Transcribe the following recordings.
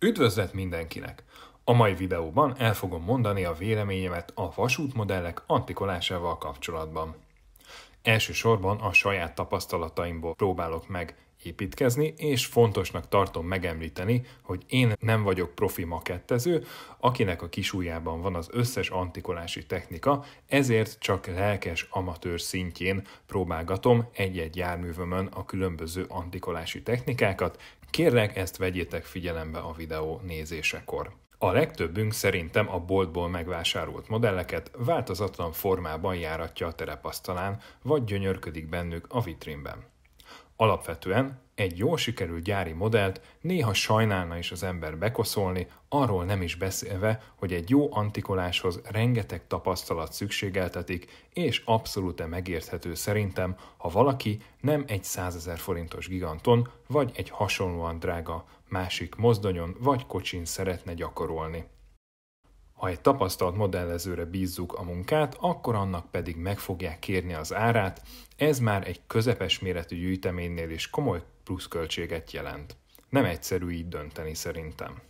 Üdvözlet mindenkinek! A mai videóban el fogom mondani a véleményemet a vasútmodellek antikolásával kapcsolatban. Elsősorban a saját tapasztalataimból próbálok meg építkezni, és fontosnak tartom megemlíteni, hogy én nem vagyok profi makettező, akinek a kisújában van az összes antikolási technika, ezért csak lelkes amatőr szintjén próbálgatom egy-egy járművömön a különböző antikolási technikákat, kérlek ezt vegyétek figyelembe a videó nézésekor. A legtöbbünk szerintem a boltból megvásárolt modelleket változatlan formában járatja a terepasztalán, vagy gyönyörködik bennük a vitrínben. Alapvetően egy jól sikerült gyári modellt néha sajnálna is az ember bekoszolni, arról nem is beszélve, hogy egy jó antikoláshoz rengeteg tapasztalat szükségeltetik, és abszolút megérthető szerintem, ha valaki nem egy 100 ezer forintos giganton, vagy egy hasonlóan drága másik mozdonyon vagy kocsin szeretne gyakorolni. Ha egy tapasztalt modellezőre bízzuk a munkát, akkor annak pedig meg fogják kérni az árát, ez már egy közepes méretű gyűjteménynél is komoly pluszköltséget jelent. Nem egyszerű így dönteni szerintem.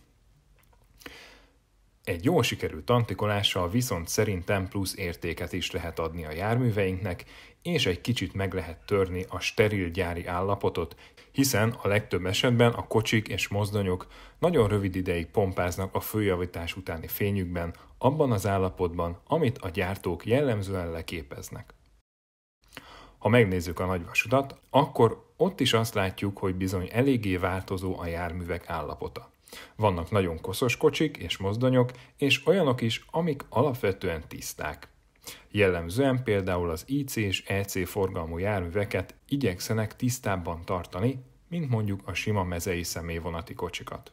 Egy jól sikerült tantikolással viszont szerintem plusz értéket is lehet adni a járműveinknek, és egy kicsit meg lehet törni a steril gyári állapotot, hiszen a legtöbb esetben a kocsik és mozdonyok nagyon rövid ideig pompáznak a főjavítás utáni fényükben, abban az állapotban, amit a gyártók jellemzően leképeznek. Ha megnézzük a nagyvasutat, akkor ott is azt látjuk, hogy bizony eléggé változó a járművek állapota. Vannak nagyon koszos kocsik és mozdonyok, és olyanok is, amik alapvetően tiszták. Jellemzően például az IC és EC forgalmú járműveket igyekszenek tisztábban tartani, mint mondjuk a sima mezei személyvonati kocsikat.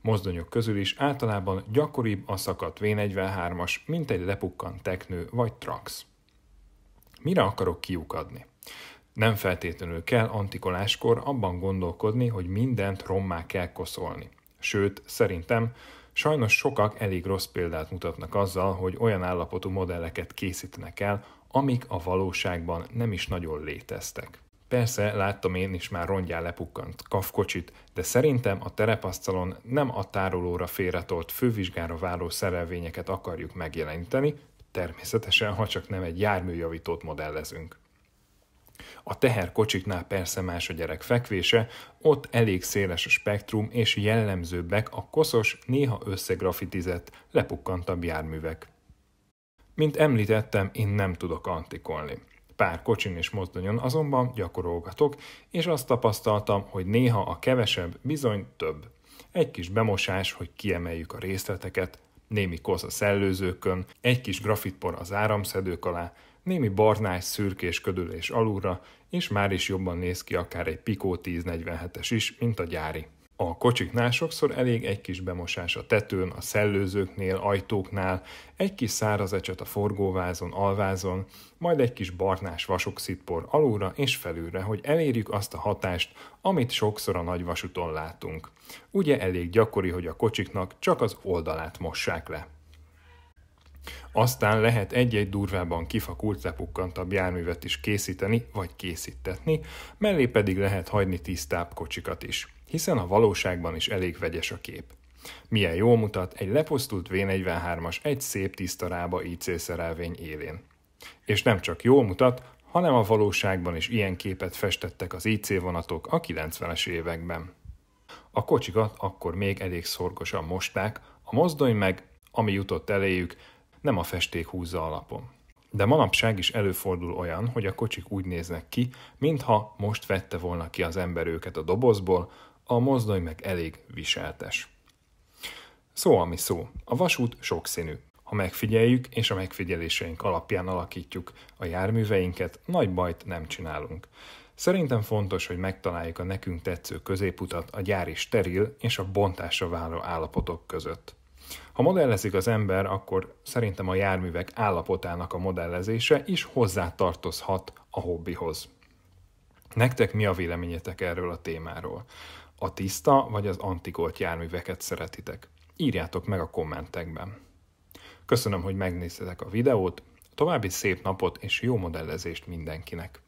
Mozdonyok közül is általában gyakoribb a szakadt V43-as, mint egy lepukkant teknő vagy trax. Mire akarok kiukadni? Nem feltétlenül kell antikoláskor abban gondolkodni, hogy mindent rommá kell koszolni – Sőt, szerintem sajnos sokak elég rossz példát mutatnak azzal, hogy olyan állapotú modelleket készítenek el, amik a valóságban nem is nagyon léteztek. Persze láttam én is már rongyá lepukkant kafkocsit, de szerintem a terepasztalon nem a tárolóra félretolt fővizsgára váró szerelvényeket akarjuk megjeleníteni, természetesen, ha csak nem egy járműjavítót modellezünk. A teherkocsiknál persze más a gyerek fekvése, ott elég széles a spektrum és jellemzőbbek a koszos, néha összegrafitizett, lepukkantabb járművek. Mint említettem, én nem tudok antikolni. Pár kocsin és mozdonyon azonban gyakorolgatok, és azt tapasztaltam, hogy néha a kevesebb bizony több. Egy kis bemosás, hogy kiemeljük a részleteket, némi kosz a szellőzőkön, egy kis grafitpor az áramszedők alá, némi barnás, szürkés ködülés alulra, és már is jobban néz ki akár egy Pico 1047-es is, mint a gyári. A kocsiknál sokszor elég egy kis bemosás a tetőn, a szellőzőknél, ajtóknál, egy kis száraz ecset a forgóvázon, alvázon, majd egy kis barnás vasoxidpor alulra és felülre, hogy elérjük azt a hatást, amit sokszor a nagy vasúton látunk. Ugye elég gyakori, hogy a kocsiknak csak az oldalát mossák le. Aztán lehet egy-egy durvában kifakult lepukkantabb járművet is készíteni vagy készítetni, mellé pedig lehet hagyni tisztább kocsikat is, hiszen a valóságban is elég vegyes a kép. Milyen jól mutat egy leposztult V43-as egy szép tiszta rába IC szerelvény élén. És nem csak jól mutat, hanem a valóságban is ilyen képet festettek az IC vonatok a 90-es években. A kocsikat akkor még elég szorgosan mosták, a mozdony meg, ami jutott eléjük, nem a festék húzza alapon. De manapság is előfordul olyan, hogy a kocsik úgy néznek ki, mintha most vette volna ki az ember őket a dobozból, a mozdony meg elég viseltes. Szó, ami szó. A vasút sokszínű. Ha megfigyeljük és a megfigyeléseink alapján alakítjuk a járműveinket, nagy bajt nem csinálunk. Szerintem fontos, hogy megtaláljuk a nekünk tetsző középutat a gyári steril és a bontásra váló állapotok között. Ha modellezik az ember, akkor szerintem a járművek állapotának a modellezése is hozzátartozhat a hobbihoz. Nektek mi a véleményetek erről a témáról? A tiszta vagy az antikolt járműveket szeretitek? Írjátok meg a kommentekben. Köszönöm, hogy megnéztetek a videót, további szép napot és jó modellezést mindenkinek!